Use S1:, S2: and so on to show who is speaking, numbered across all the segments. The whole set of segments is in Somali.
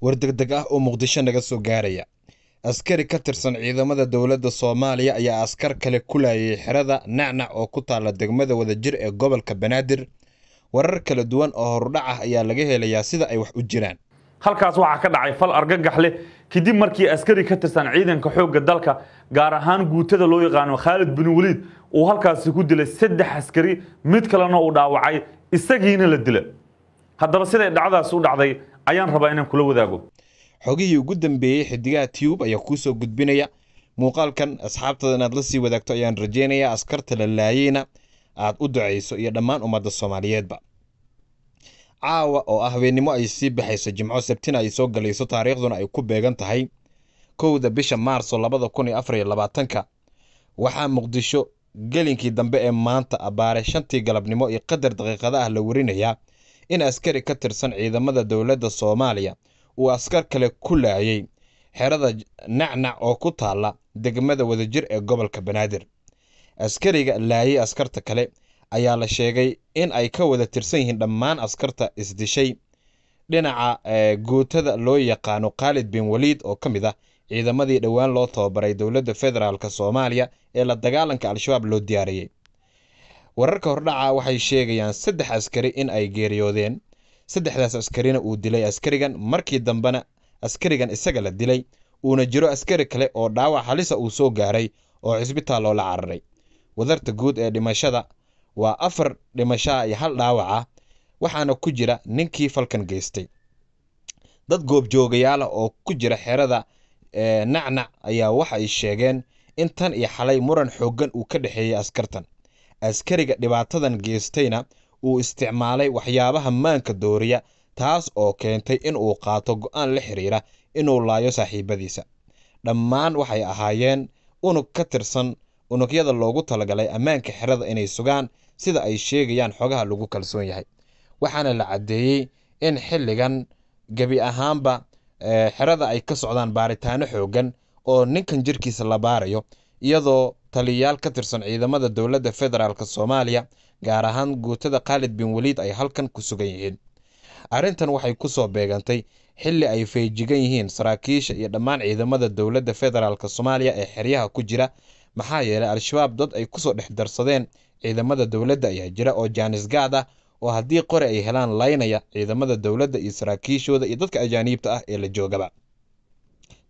S1: war degdeg ah oo muqdisho naga soo gaaraya askari ka tirsan ciidamada dowladda soomaaliya ayaa askar kale ku laayay xerada nacnac oo ku taalla degmada wadajir ee gobolka banaadir warar kala duwan oo horudhac ah ayaa laga helayaa sida ay wax u jiraan
S2: halkaas waxaa ka dhacay fal argagax leh kadib markii askari ka tirsan ciidanka xoogga dalka gaar ahaan guutada loo yaqaano khaalid bin weliid uu halkaasi ku dilay saddex askari mid kalena uu dhaawacay isagiina la dila haddaba siday dhacdaasi u dhacday ayaan rabaa inaan
S1: kula wadaago xogihii ugu dambeeyey xidigaha tube ayaa kuusoo gudbinaya muuqaalkan asxaabtada inaad la sii wadaagto ayaan rajeynayaa askarta la laayeyna aad u ducayso iyo dhammaan ummadda soomaaliyeedba caawa oo ah habeennimo ay sii baxayso jimco sabtina ay soo galayso taariikhduna ay ku beegan tahay kowda bisha maarso labada kun iyo afar iyo labaatanka waxaa muqdisho gelinkii dambe ee maanta abbaare shantii galabnimo iyo qadar daqiiqada ah la warinayaa in askari ka tirsan ciidamada dowladda soomaaliya uu askar kale ku laayay xerada nacnac oo ku taalla degmada wadajir ee gobolka banaadir askariga laayay askarta kale ayaa la sheegay in ay ka wada tirsan yihiin dhammaan askarta isdishay dhinaca eh, gootada loo yaqaano khaalid bin waliid oo ka mid ah ciidamadii dhowaan loo tababaray dowladda federaalk soomaaliya ee la dagaalanka al-shabaab loo diyaariyey wararka hordhaca waxay sheegayaan saddex askari in ay geeriyoodeen saddexdaas askarina uu dilay askarigan markii dambena askarigan isaga la dilay uuna jiro askari kale oo dhaawac halisa uu soo gaaray oo cisbitaal loola cararay wadarta guud ee dhimashada waa afar dhimashaa iyo hal dhaawaca waxaana ku jira ninkii falkan geystay dad goobjoogayaala ah oo ku jira xerada eh, nacnac ayaa waxa ay sheegeen in tan iyo xalay muran xooggan uu ka dhexeeyey askartan askariga dhibaatadan geystayna uu isticmaalay waxyaabaha maanka dooriya taas oo keentay in uu qaato go'aan la xiriira inuu laayo saaxiibadiisa dhammaan waxay ahaayeen unug ka tirsan unugyada loogu talagalay ammaanka xerada inay sugaan sida ay sheegayaan xogaha lagu kalsoon yahay waxaana la caddeeyey in xilligan gebi ahaanba eh, xerada ay ka socdaan baaritaano xooggan oo ninkan jirkiisa la baarayo iyadoo taliyayaal ka tirsan ciidamada dowladda federaalk soomaaliya gaar ahaan guutada khaalid bin weliid ay halkan ku sugan yihiin arrintan waxay ku soo beegantay xilli ay feejigan yihiin saraakiisha iyo dhammaan ciidamada dowladda federaalk soomaaliya ee xeryaha ku jira maxaa yeelay al-shabaab dad ay kusoo dhex darsadeen ciidamada dowladda ayaa jira oo jaanis gaad ah oo haddii qore ay helaan laynaya ciidamada dowladda iyo saraakiishooda iyo dadka ajaaniibta ah ee la joogaba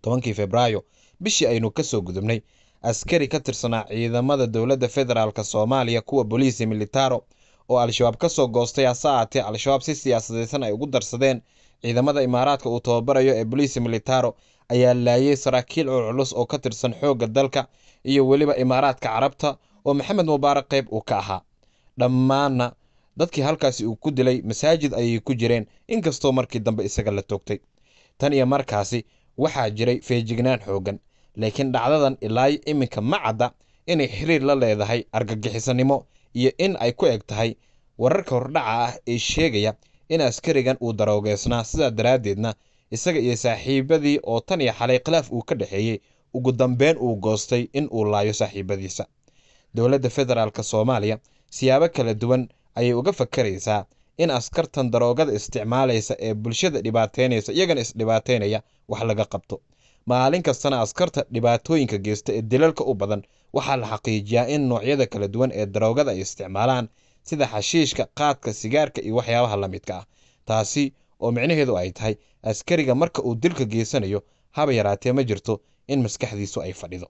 S1: tobankii februaayo bishii aynu ka soo gudubnay askari ka tirsanaa ciidamada dowladda federaalk soomaaliya kuwa booliisi militaaro oo al-shabaab ka soo goostay hase ahaatee al-shabaab si siyaasadaysan ay ugu darsadeen ciidamada imaaraadka uu tababarayo ee booliisi militaaro ayaa laayay saraakiil culculus oo ka tirsan xoogga dalka iyo weliba imaaraadka carabta oo maxamed mubaarak qayb uu ka ahaa dhammaanna dadkii halkaasi uu ku dilay masaajid ayay ku jireen inkastoo markii dambe isaga la toogtay tan iyo markaasi waxaa jiray feejignaan xooggan laakiin dhacdadan ilaa iminka ma cadda inay xiriir la leedahay argagixisanimo iyo in ay ku eg tahay wararka hordhaca ah ee sheegaya in askarigan uu daroogeysnaa sidaa daraaddeedna isaga iyo saaxiibadii oo tan iyo xalay khilaaf uu ka dhexeeyey ugu dambeyn uu goostay in uu laayo saaxiibadiisa dowladda federaalk soomaaliya siyaabo kala duwan ayay uga fakaraysaa in askartan daroogada isticmaalaysa ee bulshada dhibaateynaysa iyagana isdhibaateynaya wax laga qabto maalin kastana askarta dhibaatooyinka geysta ee dilalka u badan waxaa la xaqiijiyaa in noocyada kala duwan ee daroogada ay isticmaalaan sida xashiishka qaadka sigaarka iyo waxyaabaha la midka ah taasi oo micnaheedu ay tahay askariga marka uu dilka geysanayo haba yaraatee ma jirto in maskaxdiisu ay fadhido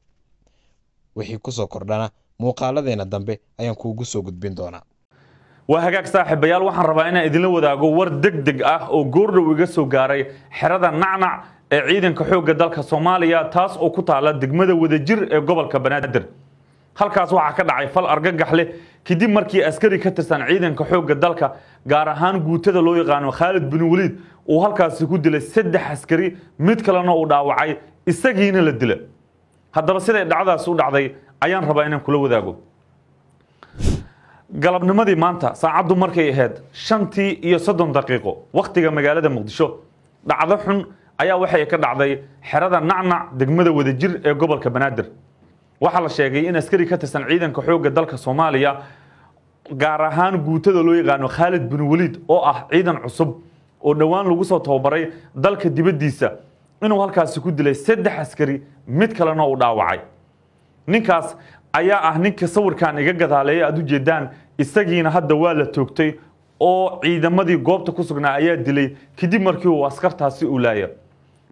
S1: wixii kusoo kordhana muuqaaladeena dambe ayaan kuugu soo gudbin doonaa
S2: waa hagaag saaxiibayaal waxaan rabaa inaan idinla wadaago war deg deg ah oo goordhow iga soo gaaray xerada nacnac ee ciidanka xoogga dalka soomaaliya taas oo ku taala degmada wadajir ee gobolka banaadir halkaas waxaa ka dhacay fal argagax leh kadib markii askari ka tirsan ciidanka xoogga dalka gaar ahaan guutada loo yaqaano khaalid bin waliid uu halkaasi ku dilay saddex askari mid kalena uu dhaawacay isagiina la dila haddaba siday dhacdaas u dhacday ayaan rabaa inaan kula wadaago galabnimadii maanta saacaddu markay ahayd shantii iyo soddon daqiiqo wakhtiga magaalada muqdisho dhacdo xun ayaa waxay ka dhacday xerada nacnac degmada wadajir ee gobolka banaadir waxaa la sheegay in askari ka tirsan ciidanka xoogga dalka soomaaliya gaar ahaan guutada loo yaqaano khaalid bin waliid oo ah ciidan cusub oo dhowaan lagu soo tababaray dalka dibaddiisa inuu halkaasi ku dilay saddex askari mid kalena uu dhaawacay ninkaas ayaa ah ninka sawirkan iga gadaaleeya aad u jeedaan isagiina hadda waa la toogtay oo ciidamadii goobta ku sugnaa ayaa dilay kadib markii uu askartaasi uu laaya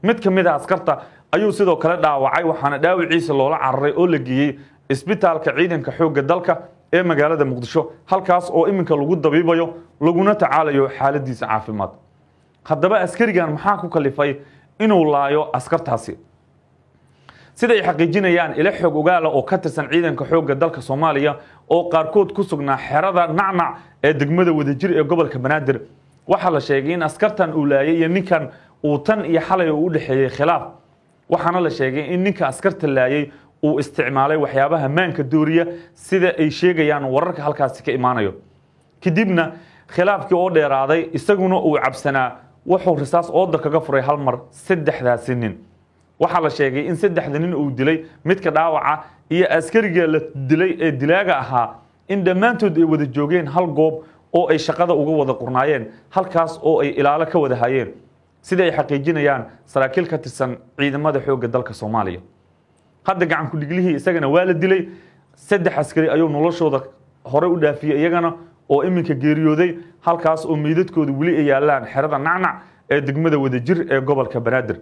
S2: mid ka mid a ah askarta ayuu sidoo kale dhaawacay waxaana dhaawiciisa loola cararay oo la geeyey isbitaalka ciidanka xoogga dalka ee magaalada muqdisho halkaas oo iminka lagu dabiibayo laguna tacaalayo xaaladiisa caafimaad haddaba askarigan maxaa ku kalifay inuu laayo askartaasi siday xaqiijinayaan ila xoog ogaala oo ka tirsan ciidanka xoogga dalka soomaaliya oo qaarkood ku sugnaa xerada nacnac ee degmada wadajir ee gobolka banaadir waxaa la sheegay in askartan uu laayay iyo ninkan uu tan iyo xalay uu u dhexeeyey khilaaf waxaana la sheegay in ninka askarta laayey uu isticmaalay waxyaabaha maanka duuriya sida ay sheegayaan wararka halkaasi ka imaanayo kadibna khilaafkii oo dheeraaday isaguna uu cabsanaa wuxuu risaas ooda kaga furay hal mar saddexdaasi nin waxaa la sheegay in saddexda nin uu dilay midka dhaawaca iyo askariga la dilay ee dilaaga ahaa in dhammaantood ay wada joogeen hal goob oo ay shaqada uga wada qurnaayeen halkaas oo ay ilaalo ka wada hayeen sida ay xaqiijinayaan saraakiil ka tirsan ciidamada xoogga dalka soomaaliya hadda dhiglihii isagana waa la dilay saddex askari ayuu noloshooda horey u dhaafiyey iyagana oo iminka geeriyooday halkaas oo meydadkooda weli ay yaallaan xerada nacnac ee degmada wadajir ee gobolka banaadir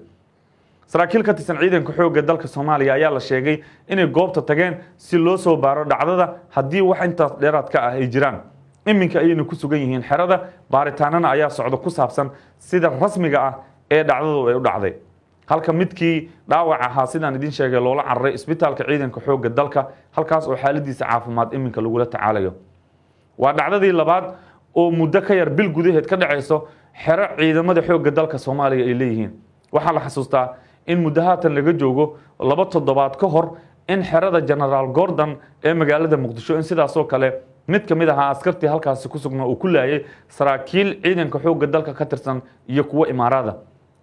S2: saraakiil ka tirsan ciidanka xoogga dalka soomaaliya ayaa la sheegay inay goobta tageen si loo soo baaro dhacdada haddii wax intaas dheeraad ka ah ay jiraan iminka ayayna ku sugan yihiin xerada baaritaanana ayaa socda ku saabsan sida rasmiga ah ee dhacdadu ay u dhacday halka midkii dhaawac ahaa sidaan idiin sheegay loola cararay isbitaalka ciidanka xoogga dalka halkaas oo xaaladiisa caafimaad iminka lagula tacaalayo waa dhacdadii labaad oo muddo ka yar bil gudaheed ka dhacayso xero ciidamada xoogga dalka soomaaliya ay leeyihiin waxaa la xasuustaa in muddo haatan laga joogo laba toddobaad ka hor in xerada genaraal gordon ee magaalada muqdisho in sidaasoo kale mid ka mid ahaa askartii halkaasi ku sugnaa uu ku laayay saraakiil ciidanka xoogga dalka ka tirsan iyo kuwo imaaraada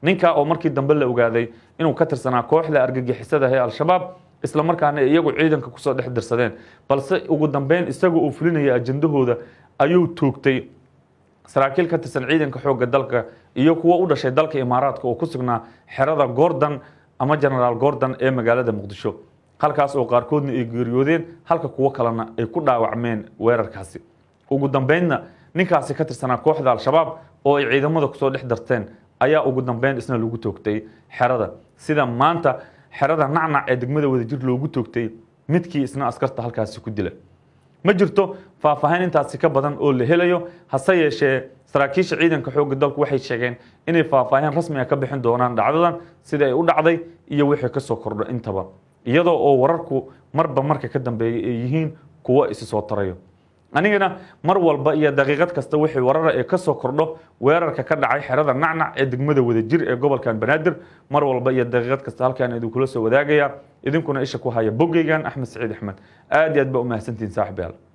S2: ninkaa oo markii dambe la ogaaday inuu ka tirsanaa kooxda argagixisada ee al-shabaab isla markaana iyagu ciidanka kusoo dhex dirsadeen balse ugu dambeyn isaga uu fulinaya ajendahooda ayuu toogtay saraakiil ka tirsan ciidanka xoogga dalka iyo kuwo u dhashay dalka imaaraadka oo ku sugnaa xerada gordon ama genaraal gordon ee magaalada muqdisho halkaas oo qaarkoodna ay geeriyoodeen halka kuwo kalena ay ku dhaawacmeen weerarkaasi ugu dambeynna ninkaasi ka tirsanaa kooxda al-shabaab oo ay ciidamada kusoo dhex darteen ayaa ugu dambeyn isna lagu toogtay xerada sida maanta xerada nacnac ee degmada wadajir loogu toogtay midkii isna askarta halkaasi ku dila ma jirto faahfaahin intaasi ka badan oo la helayo hase yeeshee saraakiisha ciidanka xoogga dalku waxay sheegeen inay faahfaahin rasmi ah ka bixin doonaan dhacdadan sida ay u dhacday iyo wixii ka soo kordho intaba iyadoo oo wararku marba marka ka dambeeya ay yihiin kuwo isi soo tarayo anigana mar walba iyo daqiiqad kasta wixii warara ee kasoo kordho weerarka ka dhacay xerada nacnac ee degmada wadajir ee gobolkan banaadir mar walba iyo daqiiqad kasta halkaan idinkula soo wadaagayaa idinkuna isha ku haya boggeygan axmed saciid axmed aad iyo aad baa umahadsantihin saaxiibayaal